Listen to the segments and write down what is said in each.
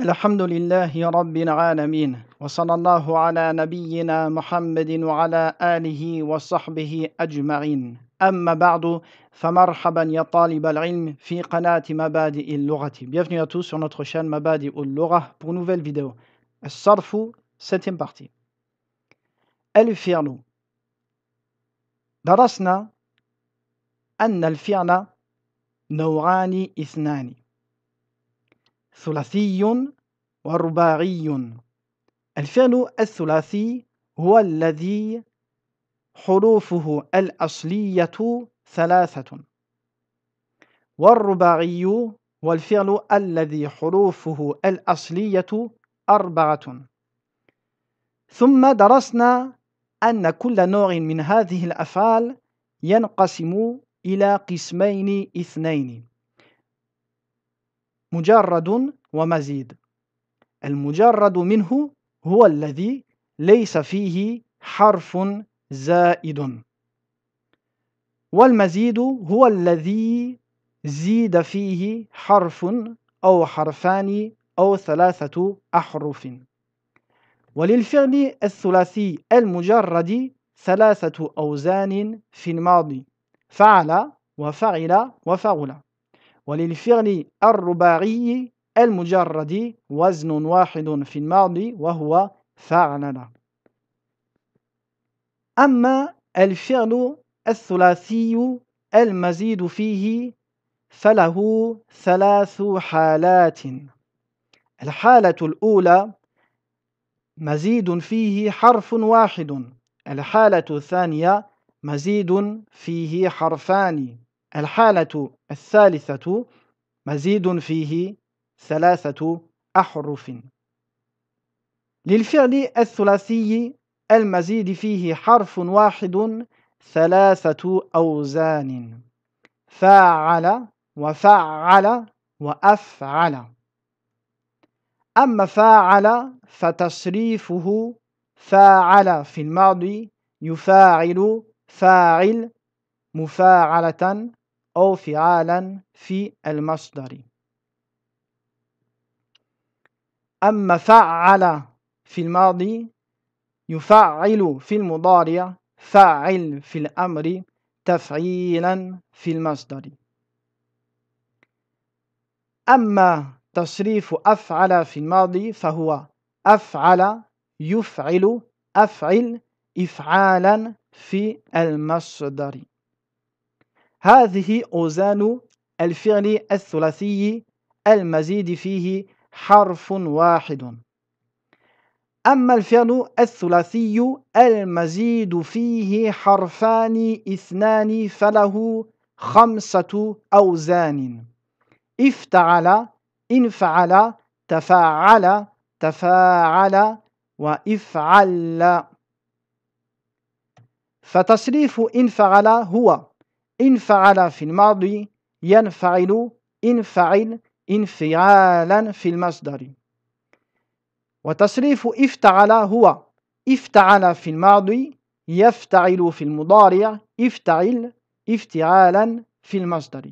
الحمد لله رب العالمين وصلى الله على نبينا محمد وعلى آله وصحبه أجمعين أما بعد فمرحبا يا طالب العلم في قناة مبادئ اللغة Bienvenue à tous sur notre chaîne مبادئ اللغة pour nouvelle vidéo الصرف 7 partie الفعل درسنا أن الفعل نوعان اثنان ثلاثي ورباعي الفعل الثلاثي هو الذي حروفه الأصلية ثلاثة والرباعي هو الفعل الذي حروفه الأصلية أربعة ثم درسنا أن كل نوع من هذه الأفعال ينقسم إلى قسمين اثنين مجرد ومزيد المجرد منه هو الذي ليس فيه حرف زائد والمزيد هو الذي زيد فيه حرف أو حرفان أو ثلاثة أحرف وللفعل الثلاثي المجرد ثلاثة أوزان في الماضي فعل وفعل وفعل وللفعل الرباعي المجرد وزن واحد في الماضي وهو فعلنا أما الفعل الثلاثي المزيد فيه فله ثلاث حالات الحالة الأولى مزيد فيه حرف واحد الحالة الثانية مزيد فيه حرفان الحالة الثالثة مزيد فيه ثلاثة أحرف للفعل الثلاثي المزيد فيه حرف واحد ثلاثة أوزان فاعل وفعل وأفعل أما فاعل فتصريفه فاعل في الماضي يفاعل فاعل مفاعلة أو فعالا في المصدر أما فعل في الماضي يفعل في المضارع فعل في الأمر تفعيلا في المصدر أما تصريف أفعل في الماضي فهو أفعل يفعل أفعل إفعالا في المصدر هذه أوزان الفعل الثلاثي المزيد فيه حرف واحد أما الفعل الثلاثي المزيد فيه حرفان اثنان فله خمسة أوزان افتعل انفعل تفاعل تفاعل وافعل فتصريف انفعل هو إن فعل في الماضي ينفعل إن فعل انفعالا في المصدر وتصريف افتعل هو افتعل في الماضي يفتعل في المضارع افتعل افتعالا في المصدر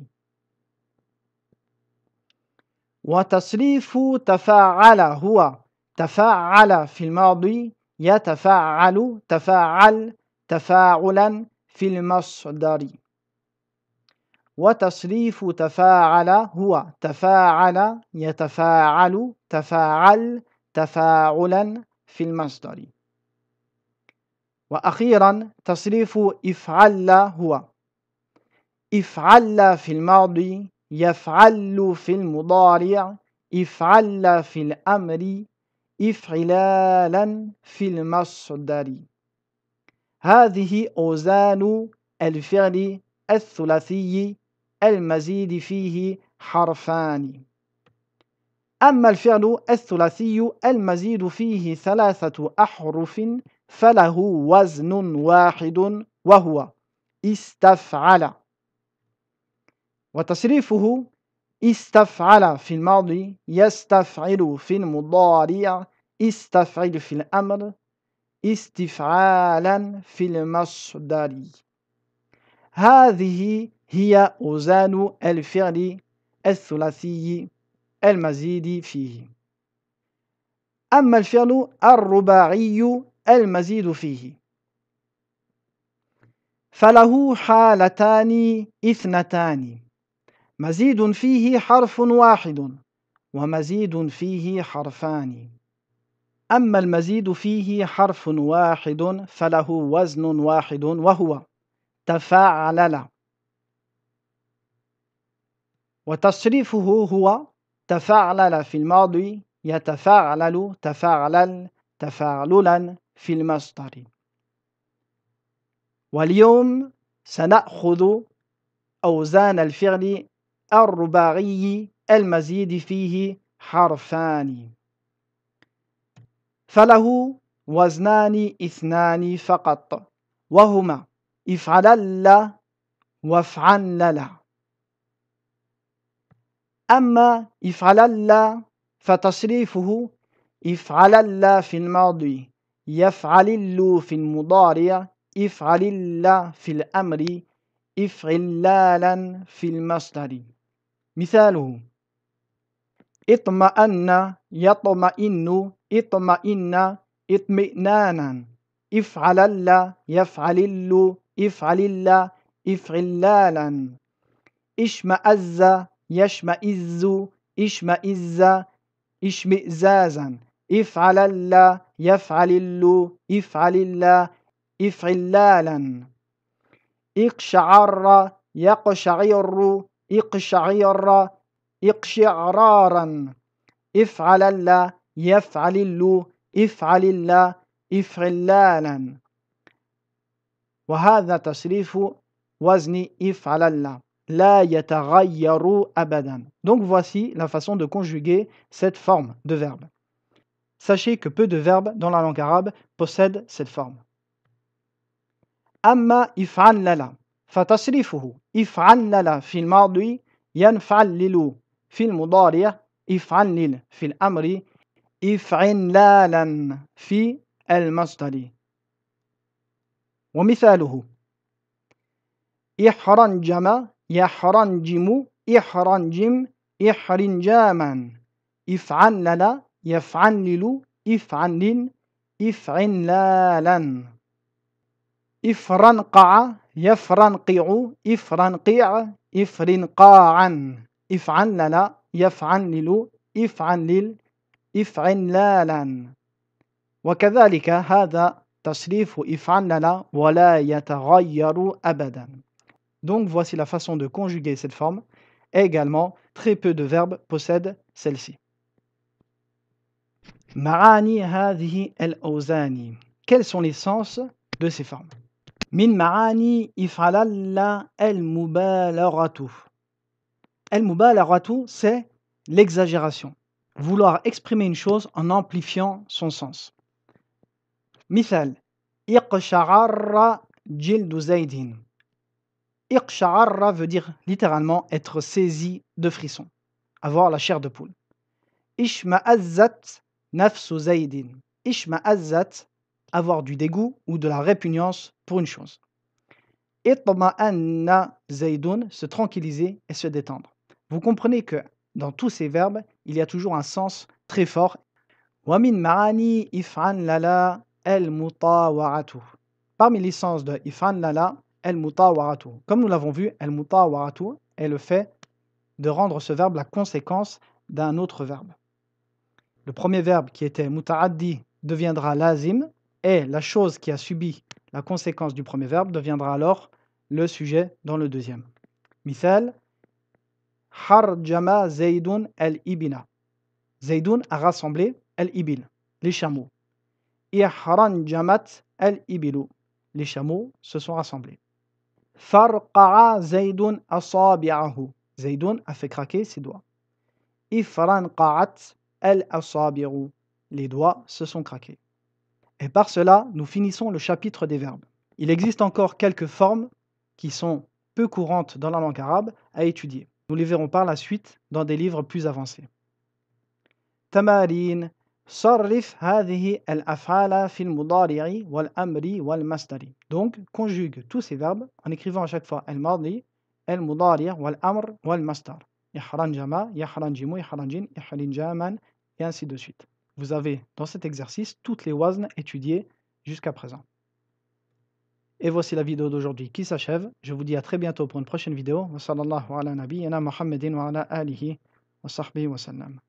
وتصريف تفاعل هو تفاعل في الماضي يتفاعل تفاعل تفاعلا في المصدر وتصريف تفاعل هو تفاعل يتفاعل تفاعل تفاعلا في المصدر وأخيرا تصريف افعل هو افعل في الماضي يفعل في المضارع افعل في الأمر افعلالا في المصدر هذه أوزان الفعل الثلاثي المزيد فيه حرفان أما الفعل الثلاثي المزيد فيه ثلاثة أحرف فله وزن واحد وهو استفعل وتصريفه استفعل في الماضي يستفعل في المضارع استفعل في الأمر استفعالا في المصدر هذه هي أوزان الفعل الثلاثي المزيد فيه أما الفعل الرباعي المزيد فيه فله حالتان اثنتان مزيد فيه حرف واحد ومزيد فيه حرفان أما المزيد فيه حرف واحد فله وزن واحد وهو تفاعل وتصريفه هو تفعلل في الماضي يتفعلل تفعلل تفعللا في المصدر واليوم سنأخذ أوزان الفعل الرباعي المزيد فيه حرفان فله وزنان اثنان فقط وهما افعلل وافعلل أما افعلل فتصريفه افعلل في الماضي يفعلل في المضارع افعلل في الأمر افعلالا في المصدر مثاله اطمأن يطمئن اطمئن اطمئنانا افعلل يفعلل افعلل افعلالا اشمأز يشمئز إشمئز إشمئزازا افعل لا يفعل اللو افعل الله افعلالا اقشعر يقشعر اقشعر اقشعرارا افعل لا يفعل اللو افعل الله افعلالا وهذا تصريف وزن افعل الله La yarou abadan. Donc voici la façon de conjuguer cette forme de verbe. Sachez que peu de verbes dans la langue arabe possèdent cette forme. Amma if'an lala. Fatasrifuhu. If'an lala fil mardui yan Fil mudari if'an lil. Fil amri if'in Fi al mastari. ومثاله احرن jama. يحرنجم احرنجم احرنجاما افعنلل يفعنلل افعنلن افعنلالا افرنقع يفرنقع افرنقع افرنقاعا افعنلل يفعنلل افعنلل افعنلالا وكذلك هذا تصريف افعنلل ولا يتغير أبداً Donc voici la façon de conjuguer cette forme. également, très peu de verbes possèdent celle-ci. Marani Quels sont les sens de ces formes Min marani ifalalla el mubalaratu. El mubalaratu, c'est l'exagération. Vouloir exprimer une chose en amplifiant son sens. Mithal, jildu Iqsha'arra veut dire littéralement être saisi de frissons, avoir la chair de poule. Ishma'azzat nafsu zaydin. Ishma'azzat, avoir du dégoût ou de la répugnance pour une chose. Itma'anna zaydun, se tranquilliser et se détendre. Vous comprenez que dans tous ces verbes, il y a toujours un sens très fort. Wamin ma'ani if'an lala el Parmi les sens de if'an lala, comme nous l'avons vu, est le fait de rendre ce verbe la conséquence d'un autre verbe. Le premier verbe qui était muta'addi deviendra lazim et la chose qui a subi la conséquence du premier verbe deviendra alors le sujet dans le deuxième. Mithal, harjama zaydun al-ibina. Zaydun a rassemblé al-ibil, les chameaux. jamat al-ibilu. Les chameaux se sont rassemblés. Farqa'a Zaydun asabi'ahu. Zaydun a fait craquer ses doigts. Ifranqa'at el asabi'u. Les doigts se sont craqués. Et par cela, nous finissons le chapitre des verbes. Il existe encore quelques formes qui sont peu courantes dans la langue arabe à étudier. Nous les verrons par la suite dans des livres plus avancés. Tamarin, صرف هذه الأفعال في المضارع والأمر والمصدر donc conjugue tous ces verbes en écrivant à chaque fois الماضي المضارع والأمر والمصدر يحرنجما يحرنجم يحرنجين يحرنجاما et ainsi de suite vous avez dans cet exercice toutes les wazn étudiées jusqu'à présent et voici la vidéo d'aujourd'hui qui s'achève je vous dis à très bientôt pour une prochaine vidéo wa sallallahu ala nabiyyina muhammadin wa ala alihi wa sahbihi wa sallam